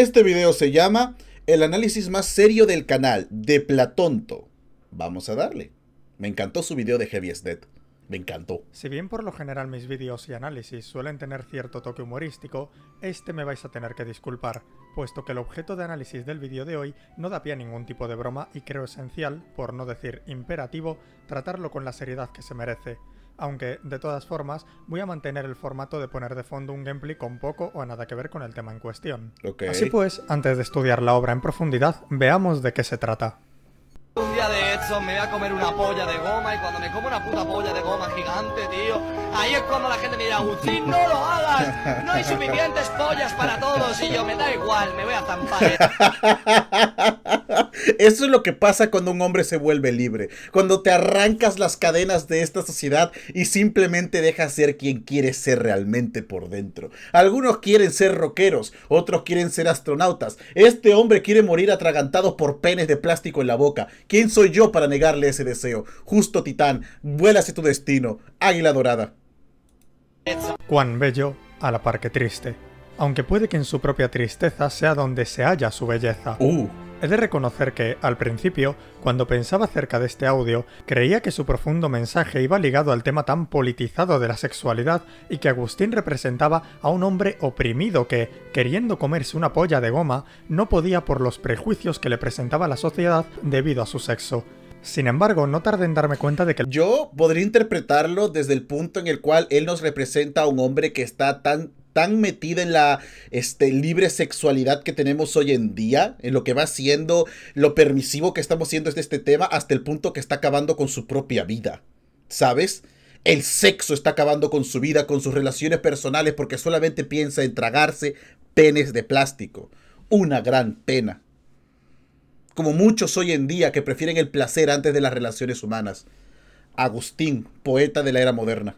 Este video se llama El análisis más serio del canal, de Platonto. Vamos a darle. Me encantó su video de Heavy Dead. Me encantó. Si bien por lo general mis vídeos y análisis suelen tener cierto toque humorístico, este me vais a tener que disculpar, puesto que el objeto de análisis del vídeo de hoy no da pie a ningún tipo de broma y creo esencial, por no decir imperativo, tratarlo con la seriedad que se merece aunque de todas formas voy a mantener el formato de poner de fondo un gameplay con poco o nada que ver con el tema en cuestión. Así pues, antes de estudiar la obra en profundidad, veamos de qué se trata. Un día de hecho me voy a comer una polla de goma y cuando me como una puta polla de goma gigante, tío, ahí es cuando la gente me dirá, Agustín, no lo hagas, no hay suficientes pollas para todos y yo me da igual, me voy a zampar. Eso es lo que pasa cuando un hombre se vuelve libre, cuando te arrancas las cadenas de esta sociedad y simplemente dejas ser quien quieres ser realmente por dentro. Algunos quieren ser rockeros, otros quieren ser astronautas. Este hombre quiere morir atragantado por penes de plástico en la boca. ¿Quién soy yo para negarle ese deseo? Justo titán, vuela hacia tu destino, águila dorada. Cuán bello a la par que triste. Aunque puede que en su propia tristeza sea donde se halla su belleza. Uh. He de reconocer que, al principio, cuando pensaba acerca de este audio, creía que su profundo mensaje iba ligado al tema tan politizado de la sexualidad y que Agustín representaba a un hombre oprimido que, queriendo comerse una polla de goma, no podía por los prejuicios que le presentaba la sociedad debido a su sexo. Sin embargo, no tardé en darme cuenta de que... Yo podría interpretarlo desde el punto en el cual él nos representa a un hombre que está tan tan metida en la este, libre sexualidad que tenemos hoy en día, en lo que va siendo, lo permisivo que estamos siendo desde este tema, hasta el punto que está acabando con su propia vida, ¿sabes? El sexo está acabando con su vida, con sus relaciones personales, porque solamente piensa en tragarse penes de plástico. Una gran pena. Como muchos hoy en día que prefieren el placer antes de las relaciones humanas. Agustín, poeta de la era moderna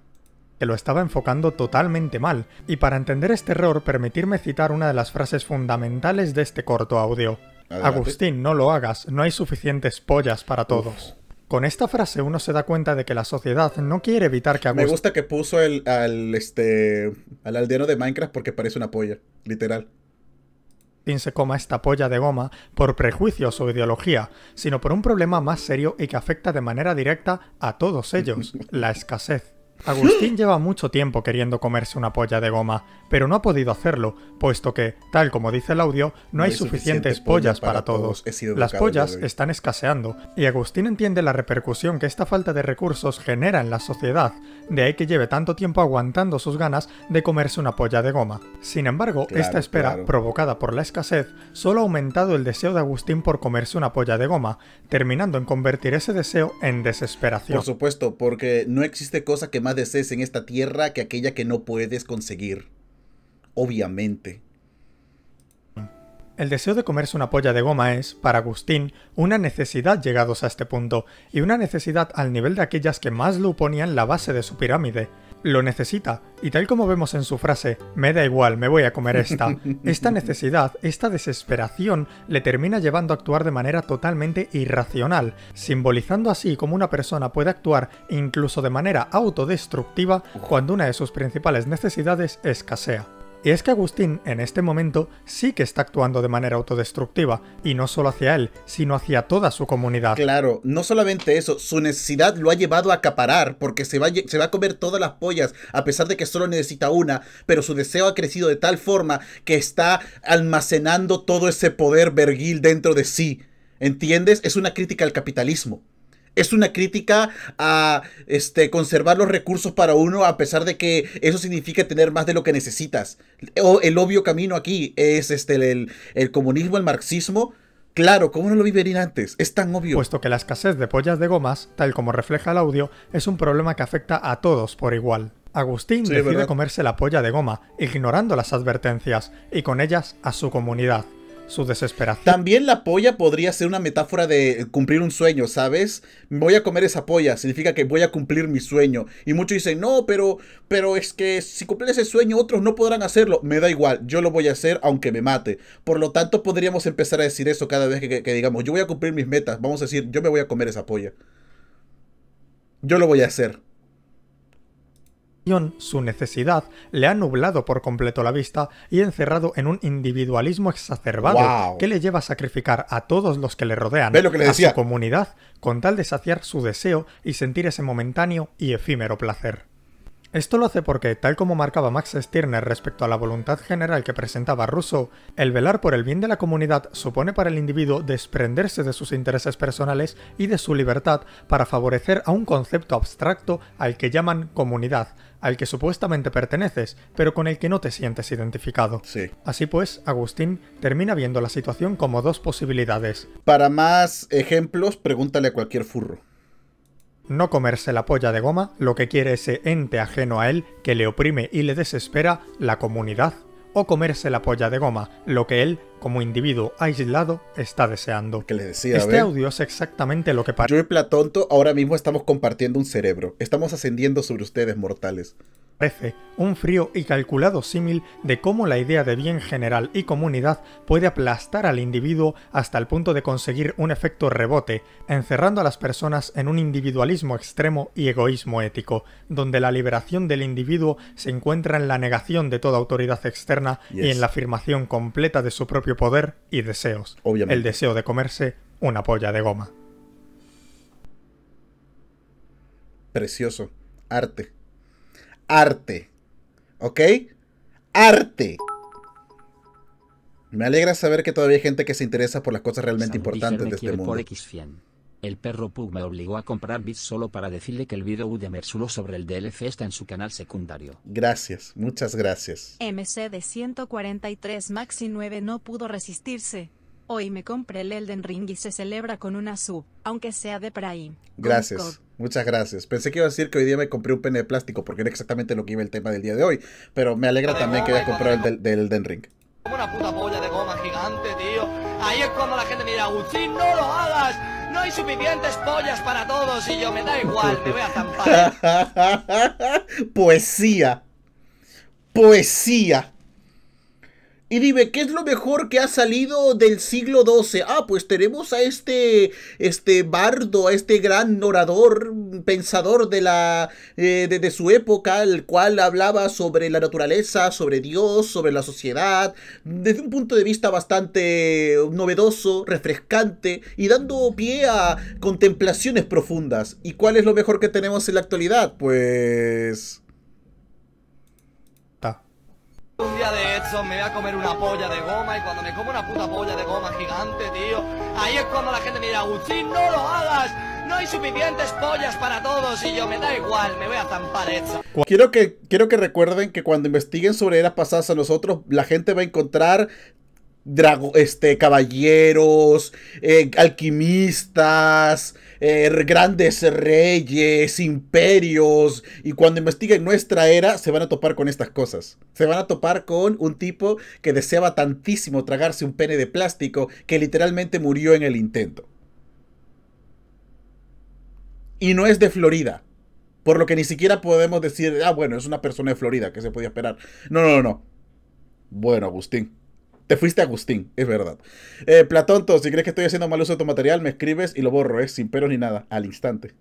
lo estaba enfocando totalmente mal, y para entender este error permitirme citar una de las frases fundamentales de este corto audio. Agustín, no lo hagas, no hay suficientes pollas para todos. Con esta frase uno se da cuenta de que la sociedad no quiere evitar que Agustín... Me gusta que puso el, al, este, al aldeano de Minecraft porque parece una polla, literal. Agustín se coma esta polla de goma por prejuicios o ideología, sino por un problema más serio y que afecta de manera directa a todos ellos, la escasez. Agustín lleva mucho tiempo queriendo comerse una polla de goma, pero no ha podido hacerlo, puesto que, tal como dice el audio, no, hay, suficientes pollas para, todos. Las pollas están escaseando, y Agustín entiende la repercusión que esta falta de recursos genera en la sociedad, de ahí que lleve tanto tiempo aguantando sus ganas de comerse una polla de goma. Sin embargo, esta espera, provocada por la escasez, solo ha aumentado el deseo de Agustín por comerse una polla de goma, terminando en convertir ese deseo en desesperación. Por supuesto, porque no existe cosa que más deces en esta tierra que aquella que no puedes conseguir. Obviamente. El deseo de comerse una polla de goma es, para Agustín, una necesidad llegados a este punto, y una necesidad al nivel de aquellas que más lo ponían la base de su pirámide lo necesita. Y tal como vemos en su frase, me da igual, me voy a comer esta, esta necesidad, esta desesperación le termina llevando a actuar de manera totalmente irracional, simbolizando así como una persona puede actuar incluso de manera autodestructiva cuando una de sus principales necesidades escasea. Y es que Agustín en este momento sí que está actuando de manera autodestructiva, y no solo hacia él, sino hacia toda su comunidad. Claro, no solamente eso, su necesidad lo ha llevado a acaparar, porque se va, a comer todas las pollas, a pesar de que solo necesita una, pero su deseo ha crecido de tal forma que está almacenando todo ese poder verguil dentro de sí. ¿Entiendes? Es una crítica al capitalismo. Es una crítica a este, conservar los recursos para uno a pesar de que eso significa tener más de lo que necesitas. O el obvio camino aquí es este, el, comunismo, el marxismo. Claro, ¿cómo no lo vi venir antes? Es tan obvio. Puesto que la escasez de pollas de gomas, tal como refleja el audio, es un problema que afecta a todos por igual. Agustín decide comerse la polla de goma, ignorando las advertencias, y con ellas a su comunidad. Su desesperación. También la polla podría ser una metáfora de cumplir un sueño, ¿sabes? Voy a comer esa polla, significa que voy a cumplir mi sueño. Y muchos dicen, no, pero, pero es que si cumplen ese sueño otros no podrán hacerlo. Me da igual, yo lo voy a hacer aunque me mate. Por lo tanto, podríamos empezar a decir eso cada vez que digamos, yo voy a cumplir mis metas. Vamos a decir, yo me voy a comer esa polla. Yo lo voy a hacer su necesidad le ha nublado por completo la vista y encerrado en un individualismo exacerbado que le lleva a sacrificar a todos los que le rodean, a su comunidad, con tal de saciar su deseo y sentir ese momentáneo y efímero placer. Esto lo hace porque, tal como marcaba Max Stirner respecto a la voluntad general que presentaba Russo, el velar por el bien de la comunidad supone para el individuo desprenderse de sus intereses personales y de su libertad para favorecer a un concepto abstracto al que llaman comunidad, al que supuestamente perteneces, pero con el que no te sientes identificado. Sí. Así pues, Agustín termina viendo la situación como dos posibilidades. Para más ejemplos, pregúntale a cualquier furro. No comerse la polla de goma lo que quiere ese ente ajeno a él que le oprime y le desespera la comunidad, o comerse la polla de goma lo que él, como individuo aislado, está deseando. Que le decía, este audio es exactamente lo que parece. Yo y Platonto ahora mismo estamos compartiendo un cerebro, estamos ascendiendo sobre ustedes mortales parece un frío y calculado símil de cómo la idea de bien general y comunidad puede aplastar al individuo hasta el punto de conseguir un efecto rebote, encerrando a las personas en un individualismo extremo y egoísmo ético, donde la liberación del individuo se encuentra en la negación de toda autoridad externa y en la afirmación completa de su propio poder y deseos. El deseo de comerse una polla de goma. Precioso. Arte arte. ¿Ok? Arte. Me alegra saber que todavía hay gente que se interesa por las cosas realmente importantes de este mundo. Por x El perro Pug me obligó a comprar bits solo para decirle que el video de Mersulo sobre el DLC está en su canal secundario. Gracias, muchas gracias. MC de 143 Maxi 9 no pudo resistirse. Hoy me compré el Elden Ring y se celebra con una sub, aunque sea de Prime. Gracias. Muchas gracias. Pensé que iba a decir que hoy día me compré un pene de plástico porque era exactamente lo que iba el tema del día de hoy. Pero me alegra también que haya comprado el del, Den Ring. una puta polla de goma gigante, tío. Ahí es cuando la gente me dirá, Agustín, no lo hagas. No hay suficientes pollas para todos y yo me da igual, me voy a zampar. Poesía. Poesía. Y dime, ¿qué es lo mejor que ha salido del siglo XII? Ah, pues tenemos a este, este bardo, a este gran orador, pensador de, la, eh, de, su época, el cual hablaba sobre la naturaleza, sobre Dios, sobre la sociedad, desde un punto de vista bastante novedoso, refrescante y dando pie a contemplaciones profundas. ¿Y cuál es lo mejor que tenemos en la actualidad? Pues... de eso me voy a comer una polla de goma y cuando me como una puta polla de goma gigante, tío, ahí es cuando la gente me dirá, Agustín, no lo hagas. No hay suficientes pollas para todos y yo me da igual, me voy a zampar Edson Quiero que, quiero que recuerden que cuando investiguen sobre eras pasadas a nosotros, la gente va a encontrar drago, este, caballeros, eh, alquimistas, eh, grandes reyes, imperios. Y cuando investiguen nuestra era, se van a topar con estas cosas. Se van a topar con un tipo que deseaba tantísimo tragarse un pene de plástico que literalmente murió en el intento. Y no es de Florida. Por lo que ni siquiera podemos decir, ah, bueno, es una persona de Florida, que se podía esperar. No, no, no. Bueno, Agustín. Te fuiste Agustín, es verdad. Eh, Platonto, si crees que estoy haciendo mal uso de tu material, me escribes y lo borro, eh, sin peros ni nada, al instante.